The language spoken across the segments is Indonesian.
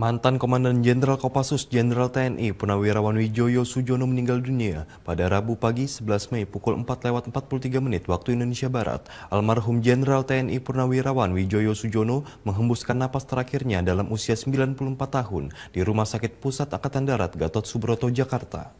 Mantan Komandan Jenderal Kopassus Jenderal TNI Purnawirawan Wijoyo Sujono meninggal dunia pada Rabu pagi 11 Mei pukul 4.43 menit waktu Indonesia Barat. Almarhum Jenderal TNI Purnawirawan Wijoyo Sujono menghembuskan napas terakhirnya dalam usia 94 tahun di Rumah Sakit Pusat Angkatan Darat Gatot Subroto, Jakarta.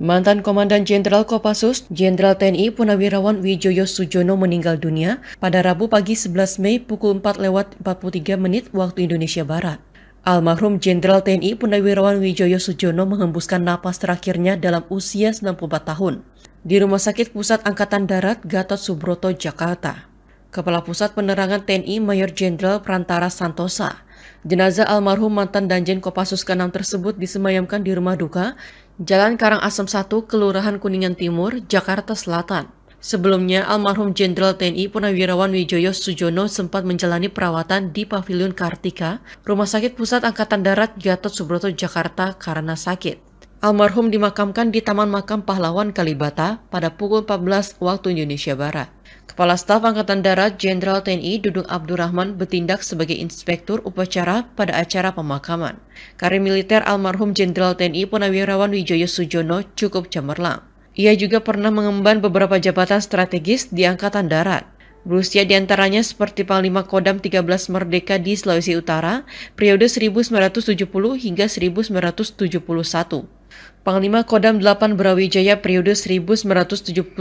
Mantan Komandan Jenderal Kopassus, Jenderal TNI Punawirawan Wijoyo Sujono meninggal dunia pada Rabu pagi 11 Mei pukul 4 lewat 43 menit waktu Indonesia Barat. Almarhum Jenderal TNI Punawirawan Wijoyo Sujono menghembuskan napas terakhirnya dalam usia 64 tahun di Rumah Sakit Pusat Angkatan Darat Gatot Subroto, Jakarta. Kepala Pusat Penerangan TNI Mayor Jenderal Prantara Santosa Jenazah almarhum mantan Danjen Kopassus ke-6 tersebut disemayamkan di rumah duka, Jalan Karang Asem 1, Kelurahan Kuningan Timur, Jakarta Selatan. Sebelumnya, almarhum Jenderal TNI Purnawirawan Wijoyo Sujono sempat menjalani perawatan di Paviliun Kartika, Rumah Sakit Pusat Angkatan Darat Gatot Subroto Jakarta karena sakit. Almarhum dimakamkan di Taman Makam Pahlawan Kalibata pada pukul 14 waktu Indonesia Barat. Kepala Staf Angkatan Darat Jenderal TNI Dudung Abdurrahman bertindak sebagai inspektur upacara pada acara pemakaman. Karir militer almarhum Jenderal TNI Purnawirawan Wijoyo Sujono cukup cemerlang. Ia juga pernah mengemban beberapa jabatan strategis di Angkatan Darat. Berusia diantaranya seperti Panglima Kodam 13 Merdeka di Sulawesi Utara, periode 1970 hingga 1971. Panglima Kodam 8 Brawijaya periode 1971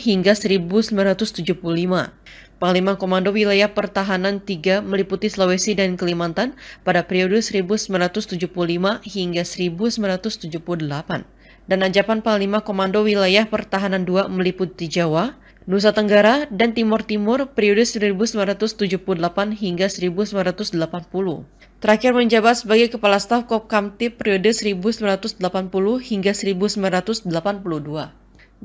hingga 1975. Panglima Komando Wilayah Pertahanan 3 meliputi Sulawesi dan Kalimantan pada periode 1975 hingga 1978. Dan anjapan Panglima Komando Wilayah Pertahanan 2 meliputi Jawa, Nusa Tenggara, dan Timur Timur periode 1978 hingga 1980. Terakhir menjabat sebagai Kepala Staf Kopkamtib periode 1980 hingga 1982.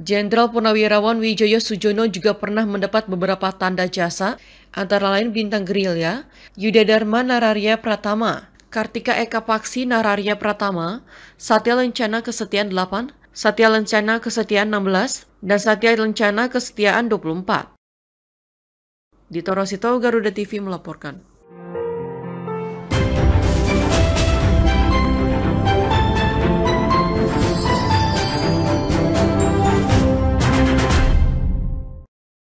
Jenderal Purnawirawan Wijoyo Sujono juga pernah mendapat beberapa tanda jasa, antara lain Bintang Gerilya, Yudhadharma Nararya Pratama, Kartika Eka Paksi Nararya Pratama, Satya Lencana Kesetiaan 8, Satya Lencana Kesetiaan 16, dan Satya Lencana Kesetiaan 24. Di Torosito, Garuda TV melaporkan.